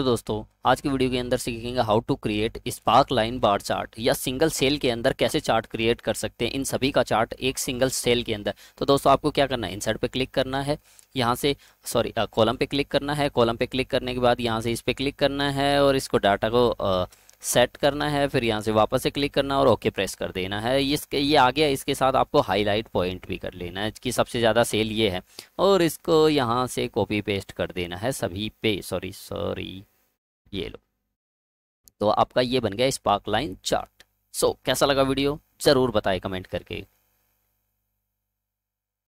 तो दोस्तों आज की वीडियो के अंदर सीखेंगे how to create spark line bar chart या सिंगल सेल के अंदर कैसे चार्ट क्रिएट कर सकते हैं इन सभी का चार्ट एक सिंगल सेल के अंदर तो दोस्तों आपको क्या करना है इंसर्ट पे क्लिक करना है यहाँ से सॉरी कॉलम पे क्लिक करना है कॉलम पे क्लिक करने के बाद यहाँ से इस पर क्लिक करना है और इसको डाटा को आ, सेट करना है फिर यहाँ से वापस से क्लिक करना और ओके प्रेस कर देना है इसके ये आ गया इसके साथ आपको हाईलाइट पॉइंट भी कर लेना है कि सबसे ज़्यादा सेल ये है और इसको यहाँ से कॉपी पेस्ट कर देना है सभी पे सॉरी सॉरी ये लो तो आपका ये बन गया spark line chart so so, कैसा लगा वीडियो ज़रूर बताएं कमेंट करके